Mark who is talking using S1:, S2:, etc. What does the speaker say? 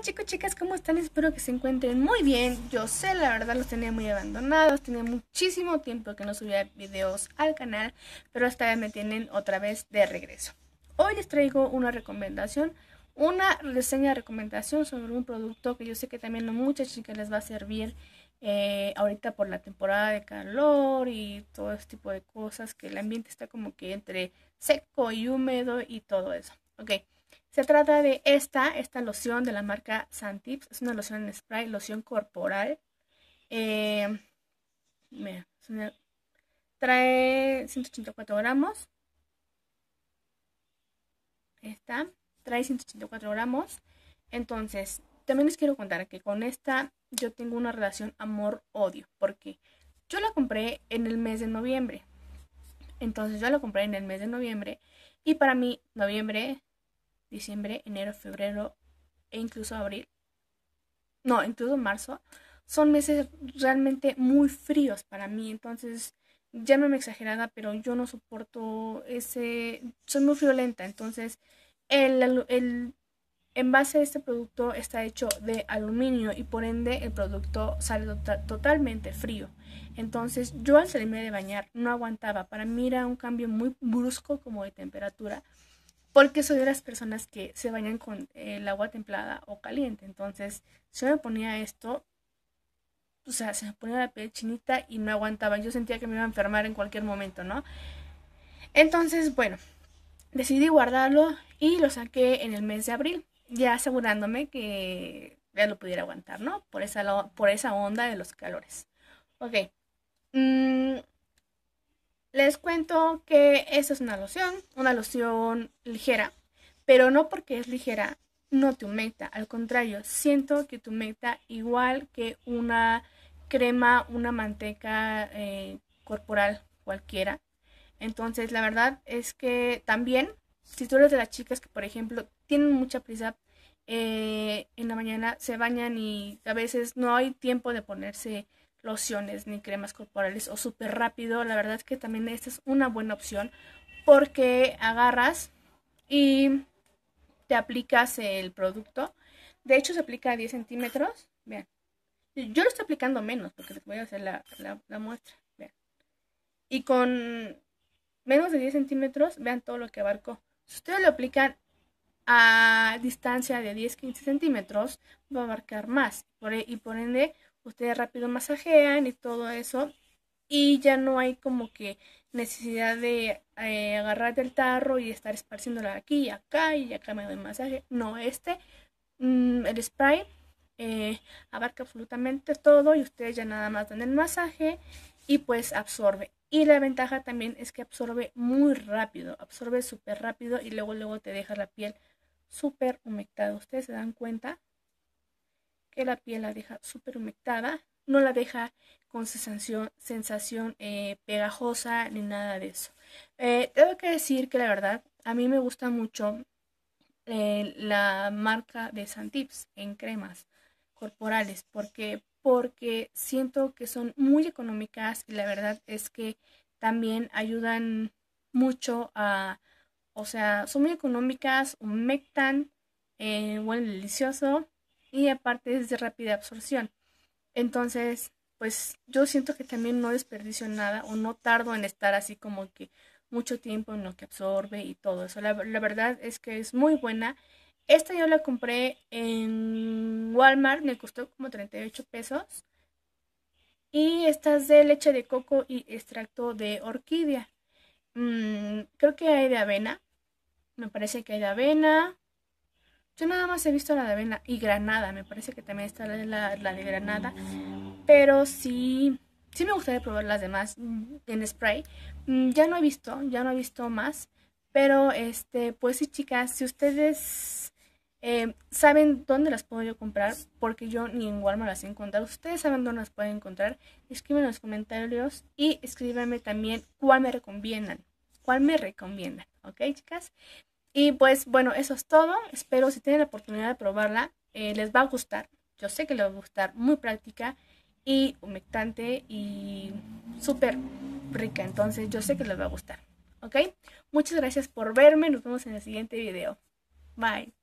S1: chicos, chicas, ¿cómo están? Espero que se encuentren muy bien. Yo sé, la verdad los tenía muy abandonados, tenía muchísimo tiempo que no subía videos al canal, pero hasta vez me tienen otra vez de regreso. Hoy les traigo una recomendación, una reseña de recomendación sobre un producto que yo sé que también a muchas chicas les va a servir eh, ahorita por la temporada de calor y todo este tipo de cosas, que el ambiente está como que entre seco y húmedo y todo eso. Ok. Se trata de esta, esta loción de la marca Santips. Es una loción en spray, loción corporal. Eh, trae 184 gramos. Esta trae 184 gramos. Entonces, también les quiero contar que con esta yo tengo una relación amor-odio. Porque yo la compré en el mes de noviembre. Entonces yo la compré en el mes de noviembre. Y para mí, noviembre diciembre, enero, febrero e incluso abril, no, incluso marzo, son meses realmente muy fríos para mí. Entonces, ya no me exagerada, pero yo no soporto ese, soy muy friolenta. Entonces, el, el envase de este producto está hecho de aluminio y por ende el producto sale tota-, totalmente frío. Entonces yo al salirme de bañar no aguantaba. Para mí era un cambio muy brusco como de temperatura porque soy de las personas que se bañan con el agua templada o caliente. Entonces, si yo me ponía esto, o sea, se me ponía la piel chinita y no aguantaba. Yo sentía que me iba a enfermar en cualquier momento, ¿no? Entonces, bueno, decidí guardarlo y lo saqué en el mes de abril, ya asegurándome que ya lo pudiera aguantar, ¿no? Por esa, por esa onda de los calores. Ok. Mm, les cuento que esa es una loción, una loción ligera, pero no porque es ligera no te humecta, al contrario, siento que te humecta igual que una crema, una manteca eh, corporal cualquiera. Entonces, la verdad es que también, si tú eres de las chicas que, por ejemplo, tienen mucha prisa eh, en la mañana, se bañan y a veces no hay tiempo de ponerse lociones ni cremas corporales o súper rápido, la verdad es que también esta es una buena opción porque agarras y te aplicas el producto. De hecho, se aplica a 10 centímetros. Vean. Yo lo estoy aplicando menos porque voy a hacer la, muestra. Vean. Y con menos de 10 centímetros, vean todo lo que abarcó. Si ustedes lo aplican a distancia de 10-15 centímetros, va a abarcar más. E, y por ende, ustedes rápido masajean y todo eso y ya no hay como que necesidad de eh, agarrar del tarro y estar esparciéndola aquí y acá y acá me doy masaje. No, este, mm, el spray eh, abarca absolutamente todo y ustedes ya nada más dan el masaje y pues absorbe. Y la ventaja también es que absorbe muy rápido, absorbe súper rápido y luego luego te deja la piel súper humectada. Ustedes se dan cuenta que la piel la deja súper humectada, no la deja con sensación, sensación eh, pegajosa ni nada de eso. Eh, tengo que decir que la verdad, a mí me gusta mucho eh, la marca de Santips en cremas corporales. porque Porque siento que son muy económicas y la verdad es que también ayudan mucho a, o sea, son muy económicas, humectan, bueno delicioso y aparte es de rápida absorción. Entonces, pues yo siento que también no desperdicio nada o no tardo en estar así como que mucho tiempo en lo que absorbe y todo eso. La, verdad es que es muy buena. Esta yo la compré en Walmart, me costó como 38 pesos. Y esta es de leche de coco y extracto de orquídea. Mm, creo que hay de avena. Me parece que hay de avena, yo nada más he visto la de Avena y Granada, me parece que también está la, de Granada, pero sí, sí me gustaría probar las demás mm, en spray. Mm, ya no he visto, ya no he visto más, pero este, pues sí chicas, si ustedes eh, saben dónde las puedo yo comprar, porque yo ni en Walmart las he encontrado. Ustedes saben dónde las pueden encontrar. Escriben en los comentarios y escríbanme también cuál me recomiendan. Cuál me recomiendan, ¿ok, chicas? Y pues bueno, eso es todo. Espero si tienen la oportunidad de probarla, eh, les va a gustar. Yo sé que les va a gustar, muy práctica y humectante y súper rica. Entonces yo sé que les va a gustar. ¿Ok? Muchas gracias por verme. Nos vemos en el siguiente video. Bye.